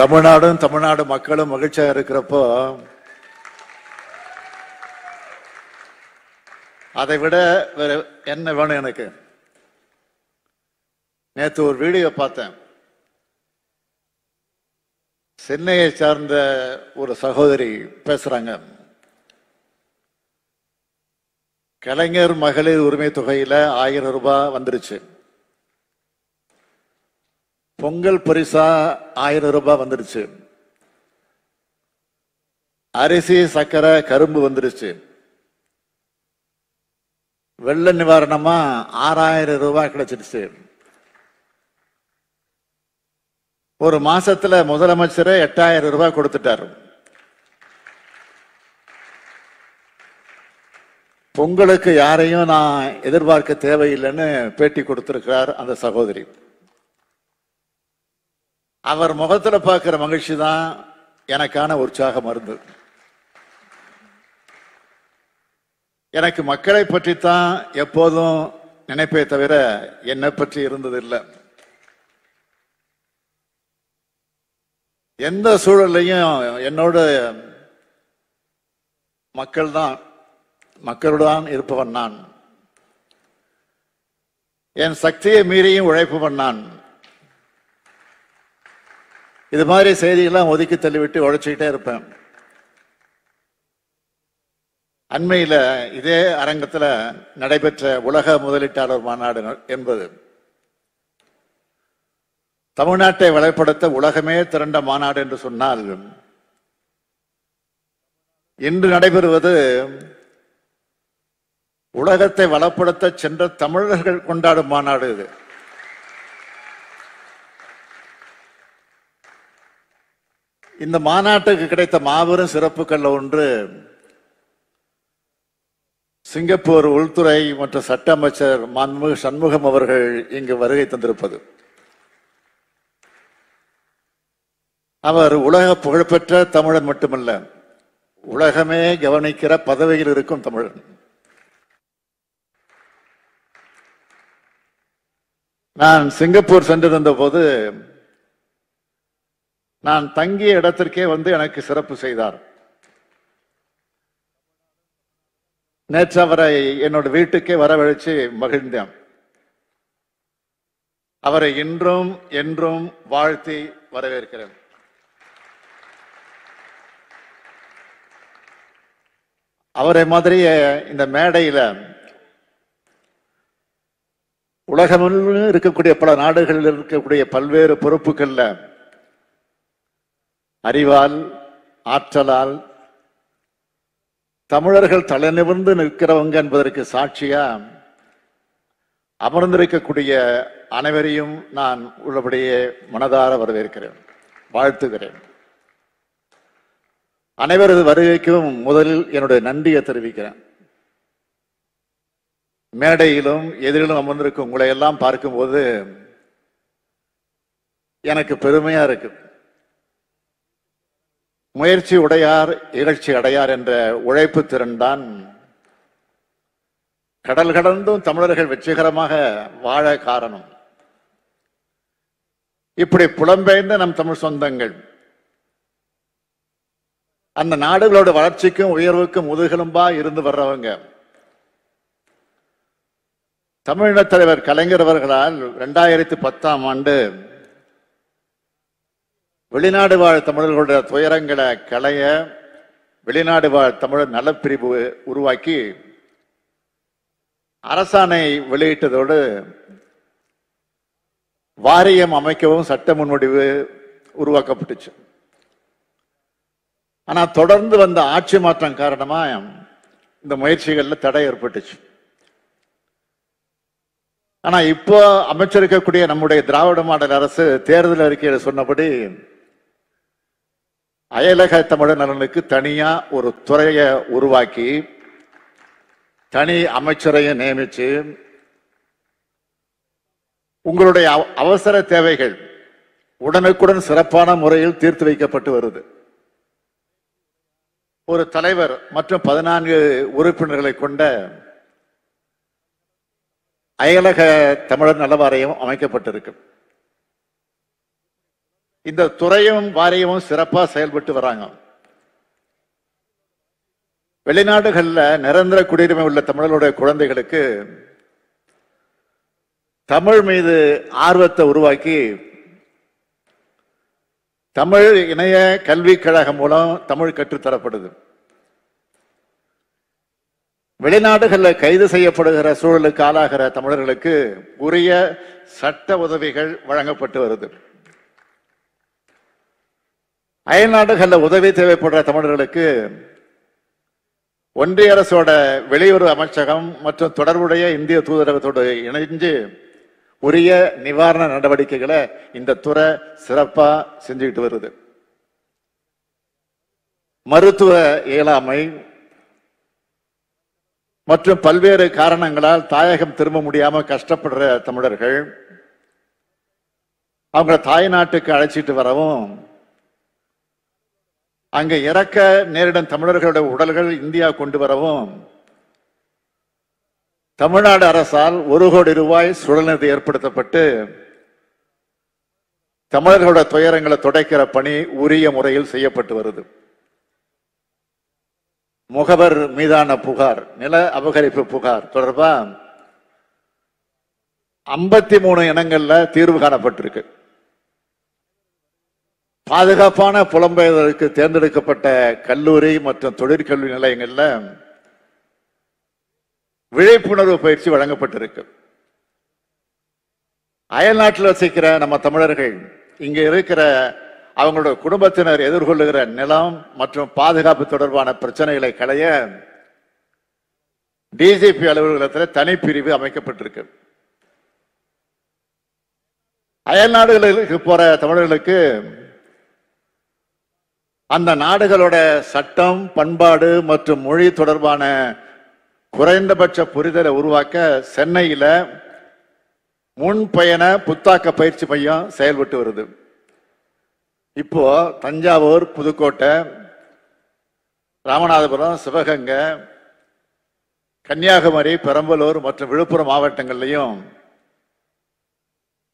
தமிழ்நாடும் தமிழ்நாடு மக்களும் மகிழ்ச்சியாக இருக்கிறப்போ அதை விட வேற என்ன வேணும் எனக்கு நேற்று ஒரு வீடியோ பார்த்தேன் சென்னையை சார்ந்த ஒரு சகோதரி பேசுறாங்க கலைஞர் மகளிர் உரிமை தொகையில ஆயிரம் ரூபாய் வந்துருச்சு பொங்கல் பரிசா ஆயிரம் ரூபாய் வந்துடுச்சு அரிசி சக்கரை கரும்பு வந்துடுச்சு வெள்ள நிவாரணமா ஆறாயிரம் ரூபாய் கிடைச்சிருச்சு ஒரு மாசத்துல முதலமைச்சர் எட்டாயிரம் ரூபாய் கொடுத்துட்டாரு பொங்கலுக்கு யாரையும் நான் எதிர்பார்க்க தேவையில்லைன்னு பேட்டி கொடுத்திருக்கிறார் அந்த சகோதரி அவர் முகத்தில் பார்க்குற மகிழ்ச்சி தான் எனக்கான உற்சாக மருந்து எனக்கு மக்களை பற்றித்தான் எப்போதும் நினைப்பே தவிர என்னை பற்றி இருந்ததில்லை எந்த சூழல்லையும் என்னோட மக்கள் தான் மக்களுடன் இருப்பவன் நான் என் சக்தியை மீறியும் உழைப்பவன் நான் இது மாதிரி செய்திகள்லாம் ஒதுக்கி தள்ளிவிட்டு உழைச்சிக்கிட்டே இருப்பேன் அண்மையில் இதே அரங்கத்தில் நடைபெற்ற உலக முதலீட்டாளர் மாநாடு என்பது தமிழ்நாட்டை வளப்படுத்த உலகமே திரண்ட மாநாடு என்று சொன்னால் இன்று நடைபெறுவது உலகத்தை வளப்படுத்த சென்ற தமிழர்கள் கொண்டாடும் மாநாடு இது இந்த மாநாட்டுக்கு கிடைத்த மாபெரும் சிறப்புகள்ல ஒன்று சிங்கப்பூர் உள்துறை மற்றும் சட்ட அமைச்சர் மன்முக சண்முகம் அவர்கள் இங்கு வருகை தந்திருப்பது அவர் உலக புகழ்பெற்ற தமிழன் மட்டுமல்ல உலகமே கவனிக்கிற பதவியில் இருக்கும் தமிழன் நான் சிங்கப்பூர் சென்றிருந்த போது நான் தங்கிய இடத்திற்கே வந்து எனக்கு சிறப்பு செய்தார் நேற்று அவரை என்னோட வீட்டுக்கே வரவழைச்சு மகிழ்ந்தேன் அவரை இன்றும் என்றும் வாழ்த்தி வரவேற்கிறேன் அவரை மாதிரியே இந்த மேடையில உலகமெல்லாம் இருக்கக்கூடிய பல நாடுகளில் இருக்கக்கூடிய பல்வேறு பொறுப்புகளில் அறிவால் ஆற்றலால் தமிழர்கள் தலைநிமிர்ந்து நிற்கிறவங்க என்பதற்கு சாட்சியா அமர்ந்திருக்கக்கூடிய அனைவரையும் நான் உள்ளபடியே மனதார வரவேற்கிறேன் வாழ்த்துகிறேன் அனைவரது வருகைக்கும் முதலில் என்னுடைய நன்றியை தெரிவிக்கிறேன் மேடையிலும் எதிரிலும் அமர்ந்திருக்கும் உங்களை எல்லாம் பார்க்கும்போது எனக்கு பெருமையா இருக்குது முயற்சி உடையார் இகழ்ச்சி அடையார் என்ற உழைப்பு திறன்தான் கடல் கடந்தும் தமிழர்கள் வெற்றிகரமாக வாழ காரணம் இப்படி புலம்பெயர்ந்த நம் தமிழ் சொந்தங்கள் அந்த நாடுகளோட வளர்ச்சிக்கும் உயர்வுக்கும் முதுகெலும்பா இருந்து வர்றவங்க தமிழின தலைவர் கலைஞர் அவர்களால் ரெண்டாயிரத்தி பத்தாம் ஆண்டு வெளிநாடு வாழ் தமிழர்களுடைய துயரங்களை களைய வெளிநாடு வாழ் தமிழர் நலப்பிரிவு உருவாக்கி அரசாணை வெளியிட்டதோடு வாரியம் அமைக்கவும் சட்ட முன்வடிவு உருவாக்கப்பட்டுச்சு ஆனால் தொடர்ந்து வந்த ஆட்சி மாற்றம் காரணமாக இந்த முயற்சிகளில் தடை ஏற்பட்டுச்சு ஆனால் இப்போ அமைச்சிருக்கக்கூடிய நம்முடைய திராவிட மாடல் அரசு தேர்தல் அறிக்கையில் சொன்னபடி அயலக தமிழர் நலனுக்கு தனியாக ஒரு துறையை உருவாக்கி தனி அமைச்சரையும் நியமிச்சு உங்களுடைய அவசர தேவைகள் உடனுக்குடன் சிறப்பான முறையில் தீர்த்து வைக்கப்பட்டு வருது ஒரு தலைவர் மற்றும் பதினான்கு உறுப்பினர்களை கொண்ட அயலக தமிழர் நலவாரியம் அமைக்கப்பட்டிருக்கு இந்த துறையும் வாரியமும் சிறப்பாக செயல்பட்டு வராங்க வெளிநாடுகளில் நிரந்தர குடியுரிமை உள்ள தமிழர்களுடைய குழந்தைகளுக்கு தமிழ் மீது ஆர்வத்தை உருவாக்கி தமிழ் இணைய கல்விக் கழகம் மூலம் தமிழ் கற்றுத்தரப்படுது வெளிநாடுகளில் கைது செய்யப்படுகிற சூழலுக்கு ஆளாகிற தமிழர்களுக்கு உரிய சட்ட உதவிகள் வழங்கப்பட்டு வருது அயல்நாடுகளில் உதவி தேவைப்படுற தமிழர்களுக்கு ஒன்றிய அரசோட வெளியுறவு அமைச்சகம் மற்றும் தொடர்புடைய இந்திய தூதரகத்தோடு இணைஞ்சு உரிய நிவாரண நடவடிக்கைகளை இந்த துறை சிறப்பாக செஞ்சுக்கிட்டு வருது மருத்துவ இயலாமை மற்றும் பல்வேறு காரணங்களால் தாயகம் திரும்ப முடியாமல் கஷ்டப்படுற தமிழர்கள் தாய் தாய்நாட்டுக்கு அழைச்சிட்டு வரவும் அங்கே இறக்க நேரிடும் தமிழர்களுடைய உடல்கள் இந்தியா கொண்டு வரவும் தமிழ்நாடு அரசால் ஒரு கோடி ரூபாய் சுழல்நிதி ஏற்படுத்தப்பட்டு தமிழர்களோட துயரங்களை துடைக்கிற பணி உரிய முறையில் செய்யப்பட்டு வருது முகவர் மீதான புகார் நில அபகரிப்பு புகார் தொடர்பா ஐம்பத்தி மூணு இனங்கள்ல தீர்வு காணப்பட்டிருக்கு பாதுகாப்பான புலம்பெயர்களுக்கு தேர்ந்தெடுக்கப்பட்ட கல்லூரி மற்றும் தொழிற்கல்வி நிலையங்களில் விழிப்புணர்வு பயிற்சி வழங்கப்பட்டிருக்கு அயல்நாட்டில் வசிக்கிற நம்ம தமிழர்கள் இங்க இருக்கிற அவங்களோட குடும்பத்தினர் எதிர்கொள்ளுகிற நிலம் மற்றும் பாதுகாப்பு தொடர்பான பிரச்சனைகளை களைய டிஜிபி அலுவலகத்தில் தனிப்பிரிவு அமைக்கப்பட்டிருக்கு அயல்நாடுகளுக்கு போற தமிழர்களுக்கு அந்த நாடுகளோட சட்டம் பண்பாடு மற்றும் மொழி தொடர்பான குறைந்தபட்ச புரிதலை உருவாக்க சென்னையில் முன்பயண புத்தாக்க பயிற்சி மையம் செயல்பட்டு வருது இப்போ தஞ்சாவூர் புதுக்கோட்டை ராமநாதபுரம் சிவகங்கை கன்னியாகுமரி பெரம்பலூர் மற்றும் விழுப்புரம் மாவட்டங்கள்லையும்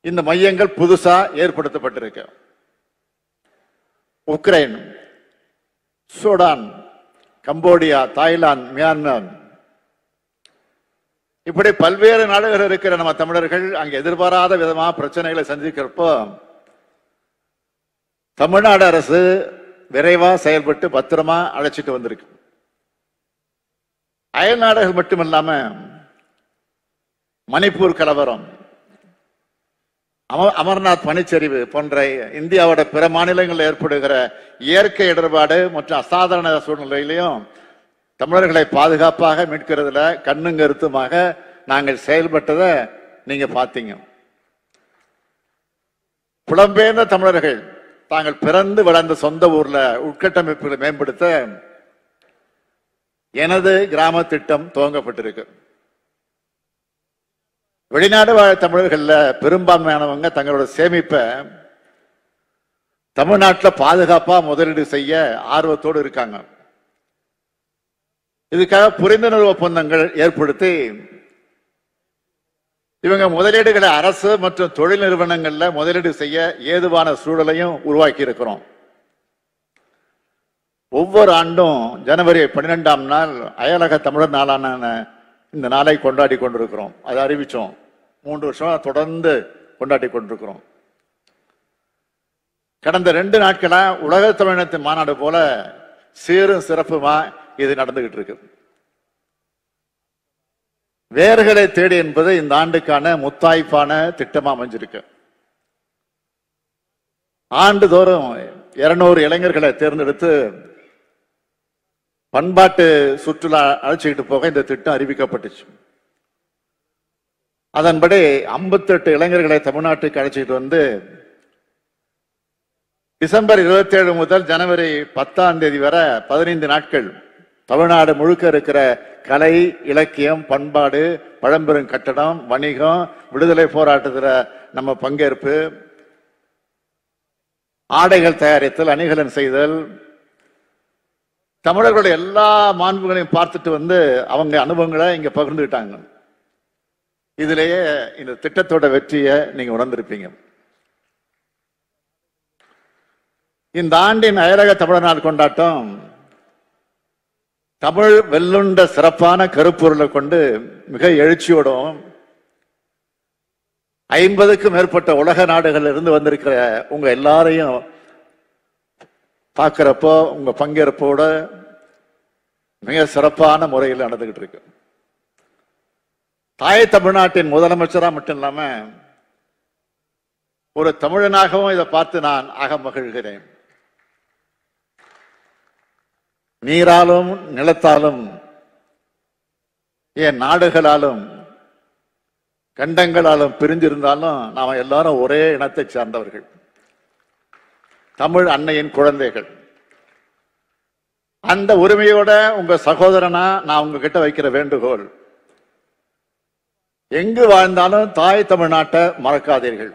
இந்த மையங்கள் புதுசாக ஏற்படுத்தப்பட்டிருக்கு Ukraine Sudan Cambodia Thailand Myanmar இப்படி பல்வேறு நாடுகள் இருக்கிற நம்ம தமிழர்கள் அங்கு எதிர்பாராத விதமாக பிரச்சனைகளை சந்திக்கிறப்போ தமிழ்நாடு அரசு விரைவாக செயல்பட்டு பத்திரமா அழைச்சிட்டு வந்திருக்கு அயல் நாடுகள் மட்டுமில்லாம மணிப்பூர் கலவரம் அமர்நாத் பனிச்சரிவு போன்ற இந்தியாவோட பிற மாநிலங்களில் ஏற்படுகிற இயற்கை இடர்பாடு மற்றும் அசாதாரண சூழ்நிலையிலையும் தமிழர்களை பாதுகாப்பாக மீட்கிறதுல கண்ணும் கருத்துமாக நாங்கள் செயல்பட்டதை நீங்க பார்த்தீங்க புலம்பெயர்ந்த தமிழர்கள் தாங்கள் பிறந்து வளர்ந்த சொந்த ஊர்ல உட்கட்டமைப்புகளை மேம்படுத்த எனது கிராம திட்டம் துவங்கப்பட்டிருக்கு வெளிநாடு வாழ் தமிழர்களில் பெரும்பான்மையானவங்க தங்களோட சேமிப்பை தமிழ்நாட்டில் பாதுகாப்பாக முதலீடு செய்ய ஆர்வத்தோடு இருக்காங்க இதுக்காக புரிந்துணர்வு ஒப்பந்தங்கள் ஏற்படுத்தி இவங்க முதலீடுகளை அரசு மற்றும் தொழில் நிறுவனங்களில் முதலீடு செய்ய ஏதுவான சூழலையும் உருவாக்கி இருக்கிறோம் ஒவ்வொரு ஆண்டும் ஜனவரி பன்னிரெண்டாம் நாள் அயலக தமிழர் நாளான இந்த நாளை கொண்டாடி கொண்டிருக்கிறோம் அதை அறிவித்தோம் மூன்று வருஷம் தொடர்ந்து கொண்டாடி கொண்டிருக்கிறோம் கடந்த ரெண்டு நாட்களாக உலக தமிழினத்தின் மாநாடு போல சீரும் சிறப்புமா இது நடந்துகிட்டு இருக்கு வேர்களை தேடி என்பது இந்த ஆண்டுக்கான முத்தாய்ப்பான திட்டமா அமைஞ்சிருக்கு ஆண்டுதோறும் இருநூறு இளைஞர்களை தேர்ந்தெடுத்து பண்பாட்டு சுற்றுலா அழைச்சிக்கிட்டு போக இந்த திட்டம் அறிவிக்கப்பட்டுச்சு அதன்படி ஐம்பத்தெட்டு இளைஞர்களை தமிழ்நாட்டுக்கு அழைச்சிக்கிட்டு வந்து டிசம்பர் இருபத்தி ஏழு முதல் ஜனவரி பத்தாம் தேதி வரை பதினைந்து நாட்கள் தமிழ்நாடு முழுக்க இருக்கிற கலை இலக்கியம் பண்பாடு பழம்பெரும் கட்டடம் வணிகம் விடுதலை போராட்டத்தில் நம்ம பங்கேற்பு ஆடைகள் தயாரித்தல் அணிகலன் செய்தல் தமிழர்களுடைய எல்லா மாண்புகளையும் பார்த்துட்டு வந்து அவங்க அனுபவங்களை இங்கே பகிர்ந்துக்கிட்டாங்க இதுலயே இந்த திட்டத்தோட வெற்றியை நீங்கள் உணர்ந்திருப்பீங்க இந்த ஆண்டின் அயலக தமிழர் நாள் கொண்டாட்டம் தமிழ் வெல்லுண்ட சிறப்பான கருப்பொருளை கொண்டு மிக எழுச்சியோடும் ஐம்பதுக்கும் மேற்பட்ட உலக நாடுகள் இருந்து வந்திருக்கிற உங்க எல்லாரையும் பார்க்குறப்போ உங்கள் பங்கேற்போட மிக சிறப்பான முறையில் நடந்துக்கிட்டு இருக்கு தாய் தமிழ்நாட்டின் முதலமைச்சராக மட்டும் இல்லாமல் ஒரு தமிழனாகவும் இதை பார்த்து நான் ஆக மகிழ்கிறேன் நீராலும் நிலத்தாலும் ஏன் நாடுகளாலும் கண்டங்களாலும் பிரிஞ்சிருந்தாலும் நாம் எல்லாரும் ஒரே இனத்தை சார்ந்தவர்கள் தமிழ் அன்னையின் குழந்தைகள் அந்த உரிமையோட உங்க சகோதரனா நான் உங்ககிட்ட வைக்கிற வேண்டுகோள் எங்கு வாழ்ந்தாலும் தாய் தமிழ்நாட்டை மறக்காதீர்கள்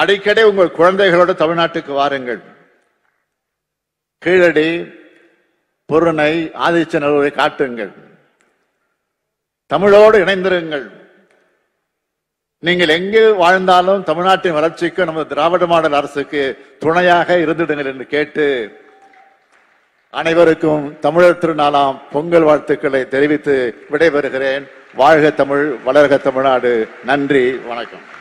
அடிக்கடி உங்கள் குழந்தைகளோட தமிழ்நாட்டுக்கு வாருங்கள் கீழடி பொருணை ஆதிச்ச காட்டுங்கள் தமிழோடு இணைந்திருங்கள் நீங்கள் எங்கே வாழ்ந்தாலும் தமிழ்நாட்டின் வளர்ச்சிக்கு நமது திராவிட மாடல் அரசுக்கு துணையாக இருந்துடுங்கள் என்று கேட்டு அனைவருக்கும் தமிழர் திருநாளாம் பொங்கல் வாழ்த்துக்களை தெரிவித்து விடைபெறுகிறேன் வாழ்க தமிழ் வளர்க தமிழ்நாடு நன்றி வணக்கம்